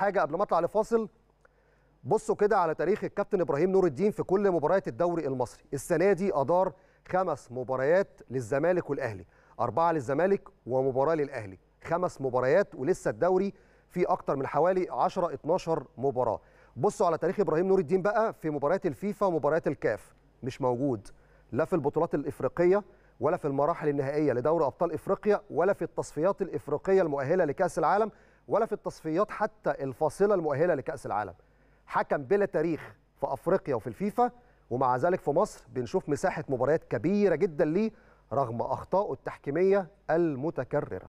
حاجه قبل ما اطلع لفاصل بصوا كده على تاريخ الكابتن ابراهيم نور الدين في كل مباريات الدوري المصري السنه دي ادار خمس مباريات للزمالك والاهلي اربعه للزمالك ومباراه للاهلي خمس مباريات ولسه الدوري في اكتر من حوالي 10 12 مباراه بصوا على تاريخ ابراهيم نور الدين بقى في مباريات الفيفا ومباريات الكاف مش موجود لا في البطولات الافريقيه ولا في المراحل النهائيه لدوري ابطال افريقيا ولا في التصفيات الافريقيه المؤهله لكاس العالم ولا في التصفيات حتى الفاصله المؤهله لكاس العالم حكم بلا تاريخ في افريقيا وفي الفيفا ومع ذلك في مصر بنشوف مساحه مباريات كبيره جدا ليه رغم اخطائه التحكيميه المتكرره